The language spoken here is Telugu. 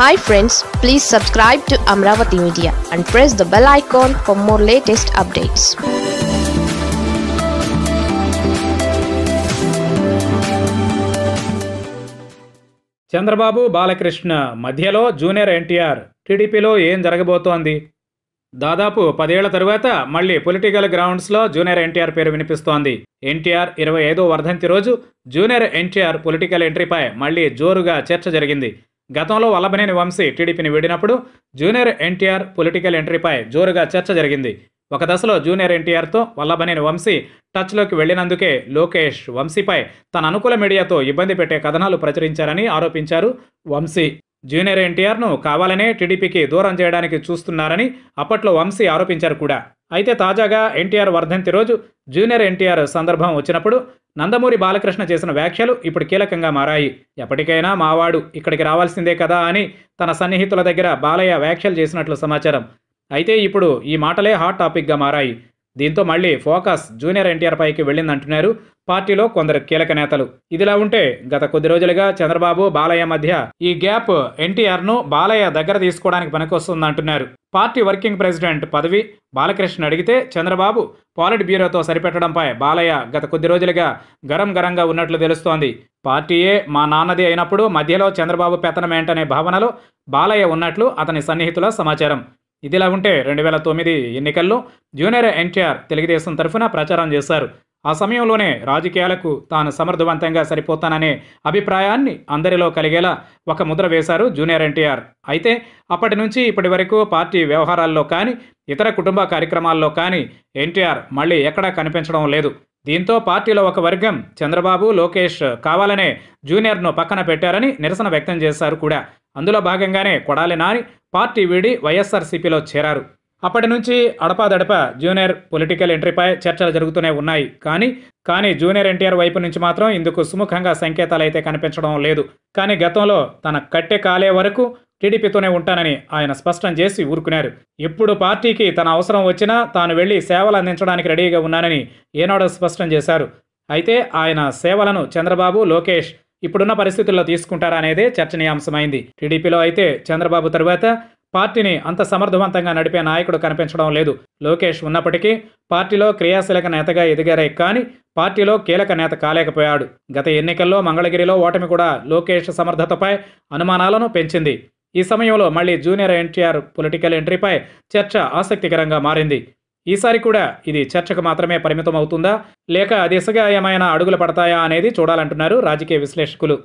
hi friends please subscribe to Amaravati media and press the bell icon for more latest updates Chandrababu Balakrishna మధ్యలో జూనియర్ ఎన్టీఆర్ టీడీపీలో ఏం జరగబోతోంది దాదాపు పదేళ్ల తరువాత మళ్లీ పొలిటికల్ గ్రౌండ్స్లో జూనియర్ ఎన్టీఆర్ పేరు వినిపిస్తోంది ఎన్టీఆర్ ఇరవై ఐదో వర్ధంతి రోజు జూనియర్ ఎన్టీఆర్ పొలిటికల్ ఎంట్రీపై మళ్లీ జోరుగా చర్చ జరిగింది గతంలో వల్లభనేని వంశీ టీడీపీని వీడినప్పుడు జూనియర్ ఎన్టీఆర్ పొలిటికల్ ఎంట్రీపై జోరుగా చర్చ జరిగింది ఒక దశలో జూనియర్ ఎన్టీఆర్తో వల్లభనేని వంశీ టచ్లోకి వెళ్లినందుకే లోకేష్ వంశీపై తన అనుకూల మీడియాతో ఇబ్బంది పెట్టే కథనాలు ప్రచురించారని ఆరోపించారు వంశీ జూనియర్ ఎన్టీఆర్ను కావాలనే టీడీపీకి దూరం చేయడానికి చూస్తున్నారని అప్పట్లో వంశీ ఆరోపించారు కూడా అయితే తాజాగా ఎన్టీఆర్ వర్ధంతి రోజు జూనియర్ ఎన్టీఆర్ సందర్భం వచ్చినప్పుడు నందమూరి బాలకృష్ణ చేసిన వ్యాఖ్యలు ఇప్పుడు కీలకంగా మారాయి ఎప్పటికైనా మావాడు ఇక్కడికి రావాల్సిందే కదా అని తన సన్నిహితుల దగ్గర బాలయ్య వ్యాఖ్యలు చేసినట్లు సమాచారం అయితే ఇప్పుడు ఈ మాటలే హాట్ టాపిక్గా మారాయి దీంతో మళ్ళీ ఫోకస్ జూనియర్ ఎన్టీఆర్ పైకి వెళ్ళిందంటున్నారు పార్టీలో కొందరు కీలక నేతలు ఇదిలా ఉంటే గత కొద్ది రోజులుగా చంద్రబాబు బాలయ్య మధ్య ఈ గ్యాప్ ఎన్టీఆర్ను బాలయ్య దగ్గర తీసుకోవడానికి పనికొస్తుందంటున్నారు పార్టీ వర్కింగ్ ప్రెసిడెంట్ పదవి బాలకృష్ణ అడిగితే చంద్రబాబు పాలిట్ బ్యూరోతో సరిపెట్టడంపై బాలయ్య గత కొద్ది రోజులుగా గరం గరంగా ఉన్నట్లు తెలుస్తోంది పార్టీయే మా నాన్నది అయినప్పుడు మధ్యలో చంద్రబాబు పెత్తనమేంటనే భావనలో బాలయ్య ఉన్నట్లు అతని సన్నిహితుల సమాచారం ఇదిలా ఉంటే రెండు వేల తొమ్మిది ఎన్నికల్లో జూనియర్ ఎన్టీఆర్ తెలుగుదేశం తరఫున ప్రచారం చేశారు ఆ సమయంలోనే రాజకీయాలకు తాను సమర్థవంతంగా సరిపోతాననే అభిప్రాయాన్ని అందరిలో కలిగేలా ఒక ముద్ర వేశారు జూనియర్ ఎన్టీఆర్ అయితే అప్పటి నుంచి ఇప్పటి వరకు పార్టీ వ్యవహారాల్లో కానీ ఇతర కుటుంబ కార్యక్రమాల్లో కానీ ఎన్టీఆర్ మళ్ళీ ఎక్కడా కనిపించడం లేదు దీంతో పార్టీలో ఒక వర్గం చంద్రబాబు లోకేష్ కావాలనే జూనియర్ను పక్కన పెట్టారని నిరసన వ్యక్తం చేశారు కూడా అందులో భాగంగానే కొడాలి నాని పార్టీ వీడి వైఎస్ఆర్సీపీలో చేరారు అప్పటి నుంచి అడపాదడప జూనియర్ పొలిటికల్ ఎంట్రీపై చర్చలు జరుగుతూనే ఉన్నాయి కానీ కానీ జూనియర్ ఎన్టీఆర్ వైపు నుంచి మాత్రం ఇందుకు సుముఖంగా సంకేతాలైతే కనిపించడం లేదు కానీ గతంలో తన కట్టె కాలే వరకు టీడీపీతోనే ఉంటానని ఆయన స్పష్టం చేసి ఊరుకున్నారు ఇప్పుడు పార్టీకి తన అవసరం వచ్చినా తాను వెళ్ళి సేవలు అందించడానికి రెడీగా ఉన్నానని ఏనాడో స్పష్టం చేశారు అయితే ఆయన సేవలను చంద్రబాబు లోకేష్ ఇప్పుడున్న పరిస్థితుల్లో తీసుకుంటారా అనేదే చర్చనీయాంశమైంది టీడీపీలో అయితే చంద్రబాబు తరువాత పార్టీని అంత సమర్థవంతంగా నడిపే నాయకుడు కనిపించడం లేదు లోకేష్ ఉన్నప్పటికీ పార్టీలో క్రియాశీలక నేతగా ఎదిగారే కానీ పార్టీలో కీలక నేత కాలేకపోయాడు గత ఎన్నికల్లో మంగళగిరిలో ఓటమి కూడా లోకేష్ సమర్థతపై అనుమానాలను పెంచింది ఈ సమయంలో మళ్ళీ జూనియర్ ఎన్టీఆర్ పొలిటికల్ ఎంట్రీపై చర్చ ఆసక్తికరంగా మారింది ఈసారి కూడా ఇది చర్చకు మాత్రమే పరిమితం అవుతుందా లేక దిశగా ఏమైనా అడుగులు పడతాయా అనేది చూడాలంటున్నారు రాజకీయ విశ్లేషకులు